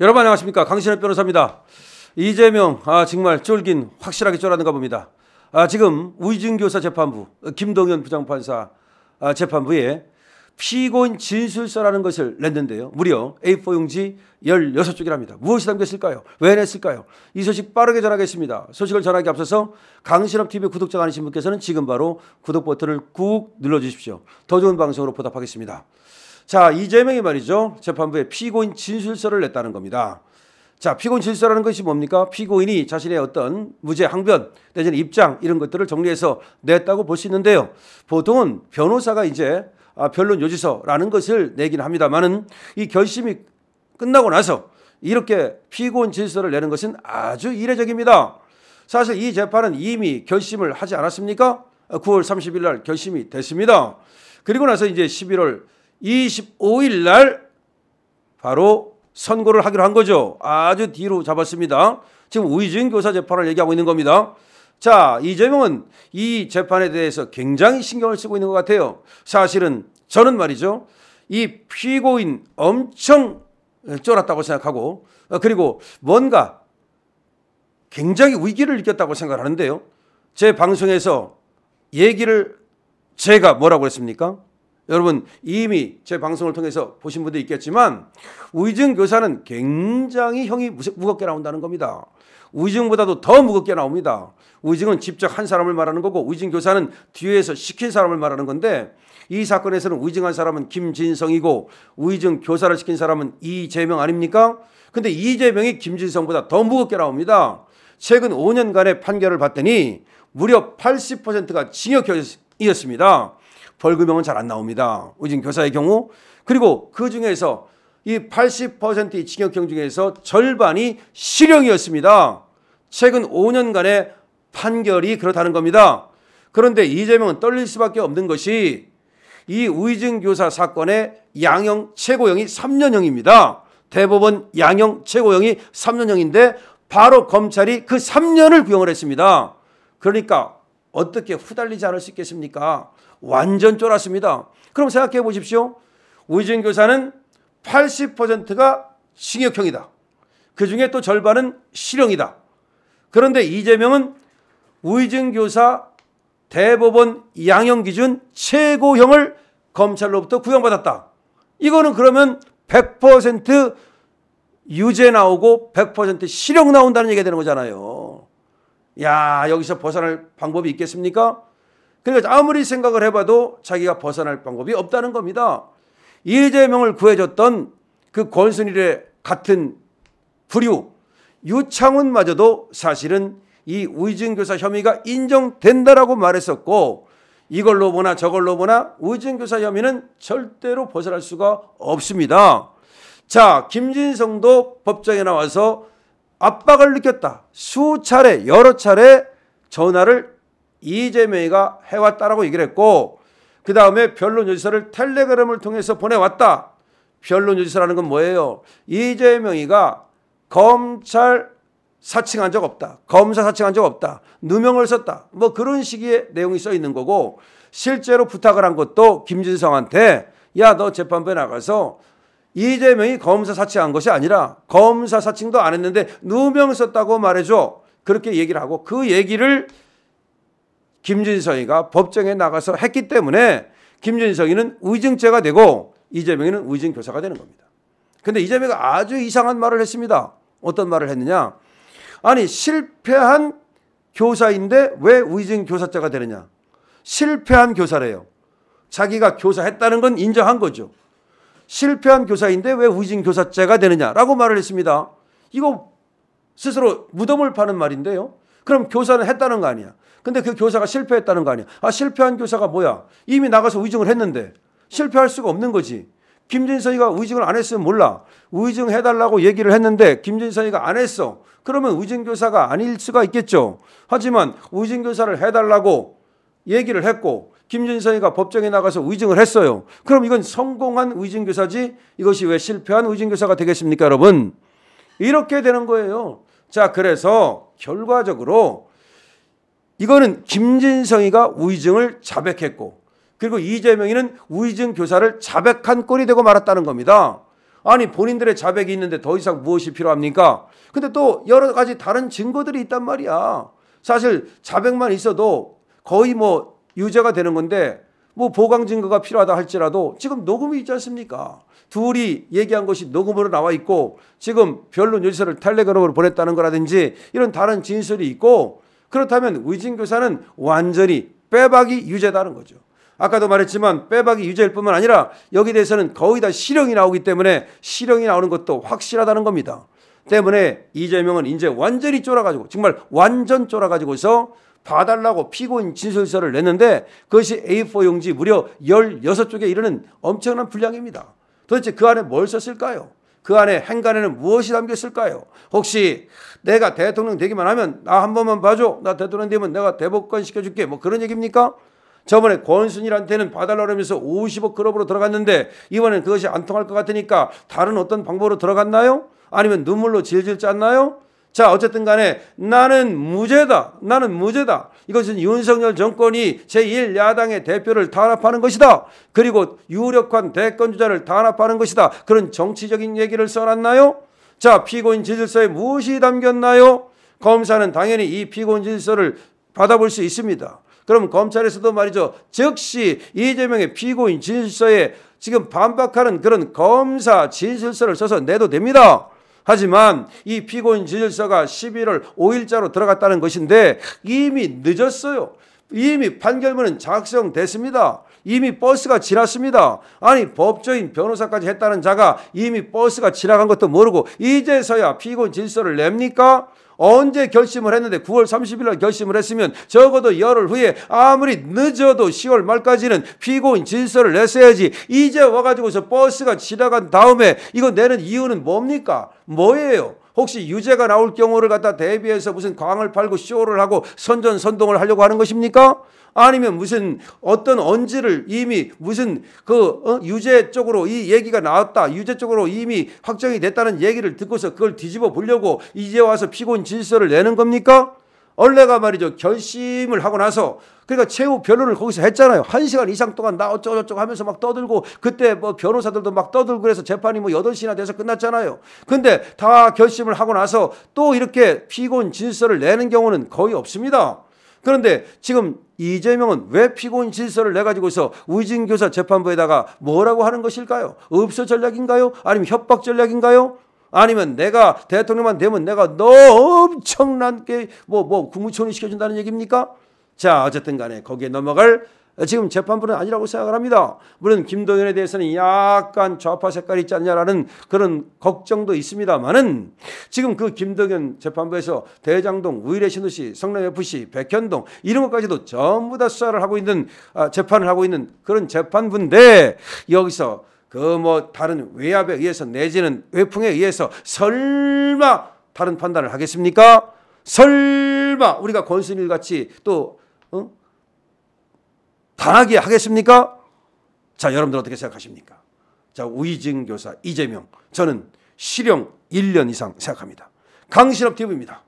여러분 안녕하십니까 강신의 변호사입니다. 이재명 아 정말 쫄긴 확실하게 쫄았는가 봅니다. 아 지금 우이진 교사 재판부 김동현 부장판사 아, 재판부에 피고인 진술서라는 것을 냈는데요. 무려 A4 용지 16쪽이랍니다. 무엇이 담겼을까요? 왜 냈을까요? 이 소식 빠르게 전하겠습니다. 소식을 전하기 앞서서 강신업TV 구독자가 아니신 분께서는 지금 바로 구독 버튼을 꾹 눌러주십시오. 더 좋은 방송으로 보답하겠습니다. 자, 이재명이 말이죠. 재판부에 피고인 진술서를 냈다는 겁니다. 자, 피고인 진술서라는 것이 뭡니까? 피고인이 자신의 어떤 무죄 항변, 내지는 입장 이런 것들을 정리해서 냈다고 볼 수 있는데요. 보통은 변호사가 이제 아, 변론 요지서라는 것을 내긴 합니다만은 이 결심이 끝나고 나서 이렇게 피고인 진술서를 내는 것은 아주 이례적입니다. 사실 이 재판은 이미 결심을 하지 않았습니까? 9월 아, 30일 날 결심이 됐습니다. 그리고 나서 이제 11월 25일 날 바로 선고를 하기로 한 거죠. 아주 뒤로 잡았습니다. 지금 우이준 교사 재판을 얘기하고 있는 겁니다. 자, 이재명은 이 재판에 대해서 굉장히 신경을 쓰고 있는 것 같아요. 사실은 저는 말이죠. 이 피고인 엄청 쫄았다고 생각하고 어, 그리고 뭔가 굉장히 위기를 느꼈다고 생각하는데요. 제 방송에서 얘기를 제가 뭐라고 했습니까? 여러분 이미 제 방송을 통해서 보신 분도 있겠지만 우이증 교사는 굉장히 형이 무겁게 나온다는 겁니다. 우이증보다도 더 무겁게 나옵니다. 우이증은 직접 한 사람을 말하는 거고 우이증 교사는 뒤에서 시킨 사람을 말하는 건데 이 사건에서는 우이증한 사람은 김진성이고 우이증 교사를 시킨 사람은 이재명 아닙니까? 근데 이재명이 김진성보다 더 무겁게 나옵니다. 최근 5년간의 판결을 봤더니 무려 80%가 징역형이 이었습니다. 벌금형은 잘 안 나옵니다. 우진 교사의 경우 그리고 그 중에서 이 80%의 징역형 중에서 절반이 실형이었습니다. 최근 5년간의 판결이 그렇다는 겁니다. 그런데 이재명은 떨릴 수밖에 없는 것이 이 우이증 교사 사건의 양형 최고형이 3년형입니다. 대법원 양형 최고형이 3년형인데 바로 검찰이 그 3년을 구형을 했습니다. 그러니까 어떻게 후달리지 않을 수 있겠습니까? 완전 쫄았습니다. 그럼 생각해 보십시오. 우이진 교사는 80%가 징역형이다. 그 중에 또 절반은 실형이다. 그런데 이재명은 우이진 교사 대법원 양형 기준 최고형을 검찰로부터 구형받았다. 이거는 그러면 100% 유죄 나오고 100% 실형 나온다는 얘기가 되는 거잖아요. 야, 여기서 벗어날 방법이 있겠습니까? 그러니까 아무리 생각을 해봐도 자기가 벗어날 방법이 없다는 겁니다. 이재명을 구해줬던 그 권순일의 같은 부류 유창훈마저도 사실은 이 우이증교사 혐의가 인정된다라고 말했었고 이걸로 보나 저걸로 보나 우이증교사 혐의는 절대로 벗어날 수가 없습니다. 자 김진성도 법정에 나와서 압박을 느꼈다. 수차례 여러 차례 전화를 이재명이가 해왔다라고 얘기를 했고 그 다음에 변론 요지서를 텔레그램을 통해서 보내왔다. 변론 요지서라는 건 뭐예요? 이재명이가 검찰 사칭한 적 없다. 검사 사칭한 적 없다. 누명을 썼다. 뭐 그런 식의 내용이 써 있는 거고 실제로 부탁을 한 것도 김진성한테 야 너 재판부에 나가서 이재명이 검사 사칭한 것이 아니라 검사 사칭도 안 했는데 누명 썼다고 말해줘. 그렇게 얘기를 하고 그 얘기를 김준성이가 법정에 나가서 했기 때문에 김준성이는 의증죄가 되고 이재명이는 의증교사가 되는 겁니다. 근데 이재명이 아주 이상한 말을 했습니다. 어떤 말을 했느냐. 아니 실패한 교사인데 왜 의증교사자가 되느냐. 실패한 교사래요. 자기가 교사했다는 건 인정한 거죠. 실패한 교사인데 왜 우진 교사죄가 되느냐라고 말을 했습니다. 이거 스스로 무덤을 파는 말인데요. 그럼 교사는 했다는 거 아니야. 근데 그 교사가 실패했다는 거 아니야. 아, 실패한 교사가 뭐야? 이미 나가서 위증을 했는데 실패할 수가 없는 거지. 김진선이가 위증을 안 했으면 몰라. 위증해달라고 얘기를 했는데 김진선이가 안 했어. 그러면 위증교사가 아닐 수가 있겠죠. 하지만 위증교사를 해달라고 얘기를 했고 김준성이가 법정에 나가서 위증을 했어요. 그럼 이건 성공한 위증교사지 이것이 왜 실패한 위증교사가 되겠습니까, 여러분? 이렇게 되는 거예요. 자, 그래서 결과적으로 이거는 김진성이가 우이증을 자백했고 그리고 이재명이는 우이증 교사를 자백한 꼴이 되고 말았다는 겁니다. 아니 본인들의 자백이 있는데 더 이상 무엇이 필요합니까? 근데 또 여러 가지 다른 증거들이 있단 말이야. 사실 자백만 있어도 거의 뭐 유죄가 되는 건데 뭐 보강 증거가 필요하다 할지라도 지금 녹음이 있지 않습니까? 둘이 얘기한 것이 녹음으로 나와 있고 지금 변론 요지서를 텔레그램으로 보냈다는 거라든지 이런 다른 진술이 있고 그렇다면 의진교사는 완전히 빼박이 유죄다는 거죠. 아까도 말했지만 빼박이 유죄일 뿐만 아니라 여기 대해서는 거의 다 실형이 나오기 때문에 실형이 나오는 것도 확실하다는 겁니다. 때문에 이재명은 이제 완전히 쫄아가지고 정말 완전 쫄아가지고서 봐달라고 피고인 진술서를 냈는데 그것이 A4 용지 무려 16쪽에 이르는 엄청난 분량입니다. 도대체 그 안에 뭘 썼을까요? 그 안에 행간에는 무엇이 담겨 있을까요? 혹시 내가 대통령 되기만 하면 나 한 번만 봐줘. 나 대통령 되면 내가 대법관 시켜줄게. 뭐 그런 얘기입니까? 저번에 권순일한테는 봐달라면서 50억 그룹으로 들어갔는데 이번엔 그것이 안 통할 것 같으니까 다른 어떤 방법으로 들어갔나요? 아니면 눈물로 질질 짰나요? 자, 어쨌든 간에 나는 무죄다. 나는 무죄다. 이것은 윤석열 정권이 제1야당의 대표를 탄압하는 것이다. 그리고 유력한 대권주자를 탄압하는 것이다. 그런 정치적인 얘기를 써놨나요? 자, 피고인 진술서에 무엇이 담겼나요? 검사는 당연히 이 피고인 진술서를 받아볼 수 있습니다. 그럼 검찰에서도 말이죠. 즉시 이재명의 피고인 진술서에 지금 반박하는 그런 검사 진술서를 써서 내도 됩니다. 하지만 이 피고인 지질서가 11월 5일자로 들어갔다는 것인데 이미 늦었어요. 이미 판결문은 작성됐습니다. 이미 버스가 지났습니다. 아니 법조인 변호사까지 했다는 자가 이미 버스가 지나간 것도 모르고 이제서야 피곤 질서를 냅니까? 언제 결심을 했는데 9월 30일 날 결심을 했으면 적어도 열흘 후에 아무리 늦어도 10월 말까지는 피고인 진서를 냈어야지 이제 와가지고서 버스가 지나간 다음에 이거 내는 이유는 뭡니까? 뭐예요? 혹시 유죄가 나올 경우를 갖다 대비해서 무슨 광을 팔고 쇼를 하고 선전 선동을 하려고 하는 것입니까? 아니면 무슨 어떤 언지를 이미 무슨 그 어? 유죄 쪽으로 이 얘기가 나왔다. 유죄 쪽으로 이미 확정이 됐다는 얘기를 듣고서 그걸 뒤집어 보려고 이제 와서 피곤 질서를 내는 겁니까? 얼레가 말이죠. 결심을 하고 나서 그러니까 최후 변론을 거기서 했잖아요. 한 시간 이상 동안 나 어쩌고저쩌고 하면서 막 떠들고 그때 뭐 변호사들도 막 떠들고 그래서 재판이 뭐 8시나 돼서 끝났잖아요. 근데 다 결심을 하고 나서 또 이렇게 피고인 질서를 내는 경우는 거의 없습니다. 그런데 지금 이재명은 왜 피고인 질서를 내가지고서 우진교사 재판부에다가 뭐라고 하는 것일까요? 읍소 전략인가요? 아니면 협박 전략인가요? 아니면 내가 대통령만 되면 내가 너 엄청난 게뭐뭐 뭐 국무총리 시켜준다는 얘기입니까? 자 어쨌든 간에 거기에 넘어갈 지금 재판부는 아니라고 생각을 합니다. 물론 김도연에 대해서는 약간 좌파 색깔이 있지 않냐라는 그런 걱정도 있습니다만은 지금 그 김도연 재판부에서 대장동, 우일의 신도시 성남FC, 백현동 이런 것까지도 전부 다 수사를 하고 있는 아, 재판을 하고 있는 그런 재판부인데 여기서 그뭐 다른 외압에 의해서 내지는 외풍에 의해서 설마 다른 판단을 하겠습니까? 설마 우리가 권순일 같이 또 어? 당하게 하겠습니까? 자 여러분들 어떻게 생각하십니까? 자 우이증 교사 이재명 저는 실형 1년 이상 생각합니다. 강신업 TV입니다.